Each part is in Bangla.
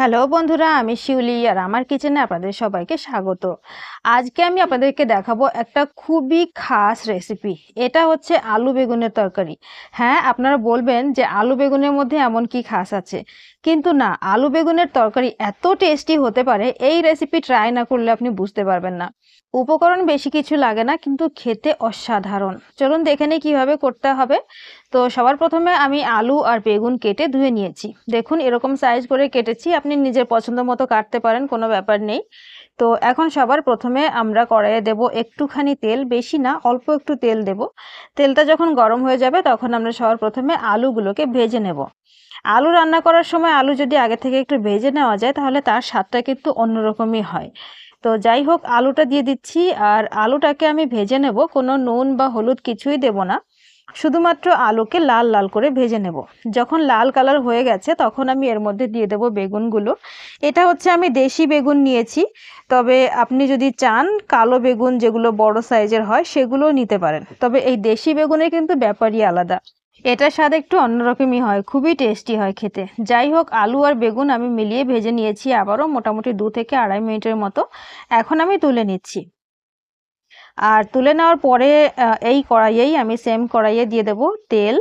হ্যালো বন্ধুরা আমি শিউলি আর আমার কিচেনে আপনাদের সবাইকে স্বাগত আজকে আমি আপনাদেরকে দেখাবো একটা খুবই খাস রেসিপি এটা হচ্ছে আলু বেগুনের তরকারি হ্যাঁ আপনারা বলবেন যে আলু বেগুনের মধ্যে এমন কি খাস আছে কিন্তু না আলু বেগুনের তরকারি এত টেস্টি হতে পারে এই রেসিপি ট্রাই না করলে আপনি বুঝতে পারবেন না উপকরণ বেশি কিছু লাগে না কিন্তু খেতে অসাধারণ চলুন দেখে নিই কীভাবে করতে হবে তো সবার প্রথমে আমি আলু আর বেগুন কেটে ধুয়ে নিয়েছি দেখুন এরকম সাইজ করে কেটেছি আপনি নিজের পছন্দ মতো কাটতে পারেন কোনো ব্যাপার নেই তো এখন সবার প্রথমে আমরা কড়াইয়ে দেব একটুখানি তেল বেশি না অল্প একটু তেল দেব তেলটা যখন গরম হয়ে যাবে তখন আমরা সবার প্রথমে আলুগুলোকে ভেজে নেব আলু রান্না করার সময় আলু যদি আগে থেকে একটু ভেজে নেওয়া যায় তাহলে তার স্বাদটা কিন্তু অন্যরকমই হয় তো যাই হোক আলুটা দিয়ে দিচ্ছি আর আলুটাকে আমি ভেজে নেব কোনো নুন বা হলুদ কিছুই দেব না শুধুমাত্র আলুকে লাল লাল করে ভেজে নেব যখন লাল কালার হয়ে গেছে তখন আমি এর মধ্যে দিয়ে দেব বেগুনগুলো এটা হচ্ছে আমি দেশি বেগুন নিয়েছি তবে আপনি যদি চান কালো বেগুন যেগুলো বড় সাইজের হয় সেগুলোও নিতে পারেন তবে এই দেশি বেগুনের কিন্তু ব্যাপারই আলাদা এটার স্বাদ একটু অন্যরকমই হয় খুবই টেস্টি হয় খেতে যাই হোক আলু আর বেগুন আমি মিলিয়ে ভেজে নিয়েছি আবারও মোটামুটি দু থেকে আড়াই মিনিটের মতো এখন আমি তুলে নিচ্ছি আর তুলে নেওয়ার পরে এই কড়াইয়েই আমি সেম কড়াইয়ে দিয়ে দেব তেল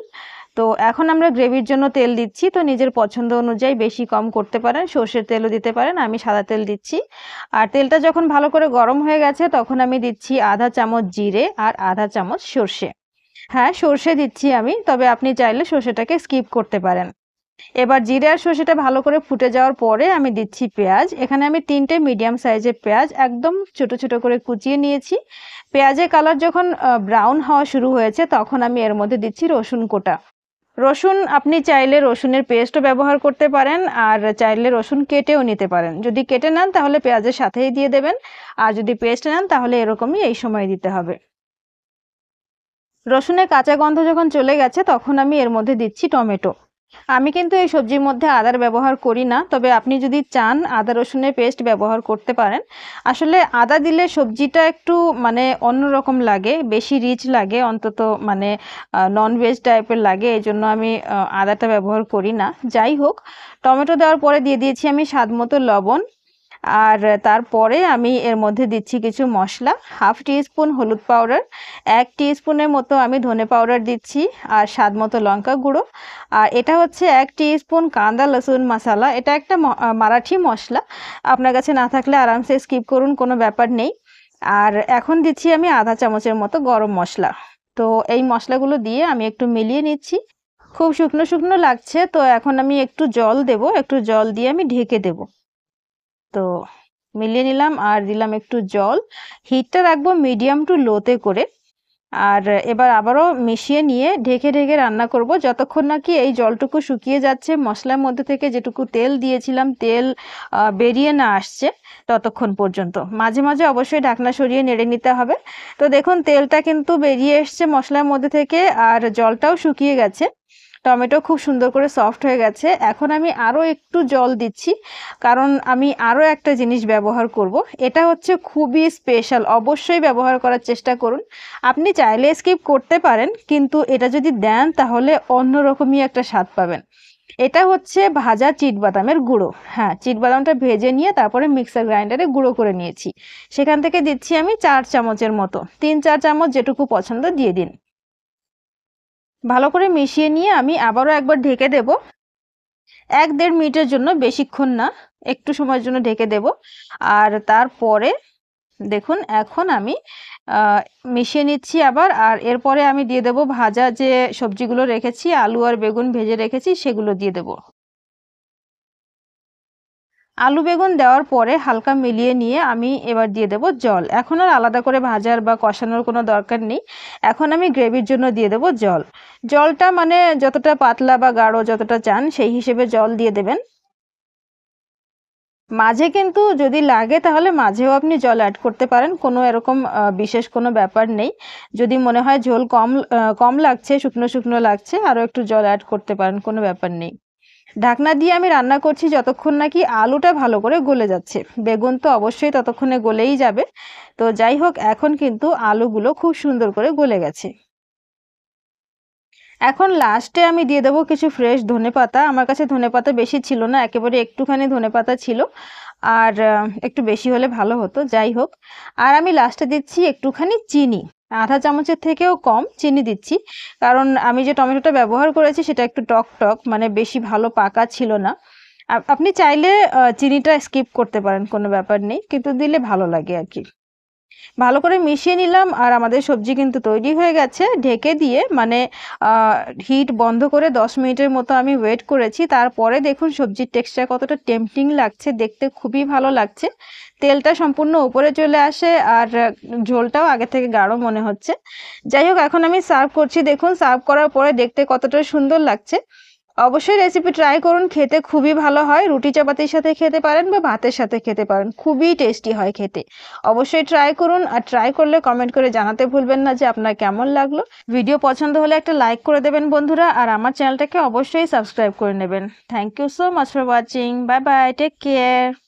তো এখন আমরা গ্রেভির জন্য তেল দিচ্ছি তো নিজের পছন্দ অনুযায়ী বেশি কম করতে পারেন সর্ষের তেলও দিতে পারেন আমি সাদা তেল দিচ্ছি আর তেলটা যখন ভালো করে গরম হয়ে গেছে তখন আমি দিচ্ছি আধা চামচ জিরে আর আধা চামচ সর্ষে হ্যাঁ সর্ষে দিচ্ছি আমি তবে আপনি চাইলে সর্ষেটাকে স্কিপ করতে পারেন এবার জিরে আর সর্ষেটা ভালো করে ফুটে যাওয়ার পরে আমি দিচ্ছি পেঁয়াজ এখানে আমি তিনটে মিডিয়াম সাইজের পেঁয়াজ একদম ছোট ছোট করে কুচিয়ে নিয়েছি পেঁয়াজের কালার যখন ব্রাউন হওয়া শুরু হয়েছে তখন আমি এর মধ্যে দিচ্ছি রসুন কোটা রসুন আপনি চাইলে রসুনের পেস্টও ব্যবহার করতে পারেন আর চাইলে রসুন কেটেও নিতে পারেন যদি কেটে নেন তাহলে পেঁয়াজের সাথেই দিয়ে দেবেন আর যদি পেস্ট নেন তাহলে এরকমই এই সময় দিতে হবে রসুনের কাঁচা গন্ধ যখন চলে গেছে তখন আমি এর মধ্যে দিচ্ছি টমেটো আমি কিন্তু এই সবজির মধ্যে আদার ব্যবহার করি না তবে আপনি যদি চান আদা রসুনের পেস্ট ব্যবহার করতে পারেন আসলে আদা দিলে সবজিটা একটু মানে অন্যরকম লাগে বেশি রিচ লাগে অন্তত মানে ননভেজ টাইপের লাগে এই জন্য আমি আদাটা ব্যবহার করি না যাই হোক টমেটো দেওয়ার পরে দিয়ে দিয়েছি আমি স্বাদ মতো লবণ আর তারপরে আমি এর মধ্যে দিচ্ছি কিছু মশলা হাফ টিস্পুন হলুদ পাউডার এক টিস্পুনের মতো আমি ধনে পাউডার দিচ্ছি আর স্বাদ মতো লঙ্কা গুঁড়ো আর এটা হচ্ছে এক টিস্পুন কাঁদা লসুন মশালা এটা একটা মারাঠি মশলা আপনার কাছে না থাকলে আরামসে স্কিপ করুন কোনো ব্যাপার নেই আর এখন দিচ্ছি আমি আধা চামচের মতো গরম মশলা তো এই মশলাগুলো দিয়ে আমি একটু মিলিয়ে নিচ্ছি খুব শুকনো শুকনো লাগছে তো এখন আমি একটু জল দেব একটু জল দিয়ে আমি ঢেকে দেবো তো মিলিয়ে নিলাম আর দিলাম একটু জল হিটটা রাখবো মিডিয়াম টু লোতে করে আর এবার আবারও মিশিয়ে নিয়ে ঢেকে ঢেকে রান্না করব যতক্ষণ নাকি এই জলটুকু শুকিয়ে যাচ্ছে মশলার মধ্যে থেকে যেটুকু তেল দিয়েছিলাম তেল বেরিয়ে না আসছে ততক্ষণ পর্যন্ত মাঝে মাঝে অবশ্যই ঢাকনা সরিয়ে নেড়ে নিতে হবে তো দেখুন তেলটা কিন্তু বেরিয়ে এসছে মশলার মধ্যে থেকে আর জলটাও শুকিয়ে গেছে টমেটো খুব সুন্দর করে সফট হয়ে গেছে এখন আমি আরও একটু জল দিচ্ছি কারণ আমি আরও একটা জিনিস ব্যবহার করব। এটা হচ্ছে খুবই স্পেশাল অবশ্যই ব্যবহার করার চেষ্টা করুন আপনি চাইলে স্কিপ করতে পারেন কিন্তু এটা যদি দেন তাহলে অন্যরকমই একটা স্বাদ পাবেন এটা হচ্ছে ভাজা চিটবাদামের গুঁড়ো হ্যাঁ চিটবাদামটা ভেজে নিয়ে তারপরে মিক্সার গ্রাইন্ডারে গুঁড়ো করে নিয়েছি সেখান থেকে দিচ্ছি আমি চার চামচের মতো তিন চার চামচ যেটুকু পছন্দ দিয়ে দিন ভালো করে মিশিয়ে নিয়ে আমি আবারও একবার ঢেকে দেব এক দেড় মিনিটের জন্য বেশিক্ষণ না একটু সময়ের জন্য ঢেকে দেব আর তারপরে দেখুন এখন আমি মিশিয়ে নিচ্ছি আবার আর এরপরে আমি দিয়ে দেব ভাজা যে সবজিগুলো রেখেছি আলু আর বেগুন ভেজে রেখেছি সেগুলো দিয়ে দেব আলু বেগুন দেওয়ার পরে হালকা মিলিয়ে নিয়ে আমি এবার দিয়ে দেব জল এখন আর আলাদা করে ভাজার বা কষানোর কোনো দরকার নেই এখন আমি গ্রেভির জন্য দিয়ে দেব জল জলটা মানে যতটা পাতলা বা গাঢ় যতটা চান সেই হিসেবে জল দিয়ে দেবেন মাঝে কিন্তু যদি লাগে তাহলে মাঝেও আপনি জল অ্যাড করতে পারেন কোনো এরকম বিশেষ কোনো ব্যাপার নেই যদি মনে হয় ঝোল কম কম লাগছে শুকনো শুকনো লাগছে আরও একটু জল অ্যাড করতে পারেন কোনো ব্যাপার নেই ঢাকনা দিয়ে আমি রান্না করছি যতক্ষণ নাকি আলুটা ভালো করে গলে যাচ্ছে বেগুন তো অবশ্যই ততক্ষণে গলেই যাবে তো যাই হোক এখন কিন্তু আলুগুলো খুব সুন্দর করে গলে গেছে এখন লাস্টে আমি দিয়ে দেবো কিছু ফ্রেশ ধনে পাতা আমার কাছে ধনে পাতা বেশি ছিল না একেবারে একটুখানি ধনে পাতা ছিল আর একটু বেশি হলে ভালো হতো যাই হোক আর আমি লাস্টে দিচ্ছি একটুখানি চিনি আধা চামচের থেকেও কম চিনি দিচ্ছি কারণ আমি যে টমেটোটা ব্যবহার করেছি সেটা একটু টক টক মানে বেশি ভালো পাকা ছিল না আপনি চাইলে চিনিটা স্কিপ করতে পারেন কোনো ব্যাপার নেই কিন্তু দিলে ভালো লাগে আর কি ভালো করে মিশিয়ে নিলাম আর আমাদের সবজি কিন্তু তৈরি হয়ে গেছে ঢেকে দিয়ে মানে হিট বন্ধ করে দশ মিনিটের মতো আমি ওয়েট করেছি তারপরে দেখুন সবজির টেক্সচার কতটা টেম্পটিং লাগছে দেখতে খুবই ভালো লাগছে তেলটা সম্পূর্ণ উপরে চলে আসে আর ঝোলটাও আগে থেকে গাঢ় মনে হচ্ছে যাই হোক এখন আমি সার্ভ করছি দেখুন সার্ভ করার পরে দেখতে কতটা সুন্দর লাগছে অবশ্যই রেসিপি ট্রাই করুন খেতে খুবই ভালো হয় রুটি চাপাতির সাথে খেতে পারেন বা ভাতের সাথে খেতে পারেন খুবই টেস্টি হয় খেতে অবশ্যই ট্রাই করুন আর ট্রাই করলে কমেন্ট করে জানাতে ভুলবেন না যে আপনার কেমন লাগলো ভিডিও পছন্দ হলে একটা লাইক করে দেবেন বন্ধুরা আর আমার চ্যানেলটাকে অবশ্যই সাবস্ক্রাইব করে নেবেন thank you so much for watching bye bye take care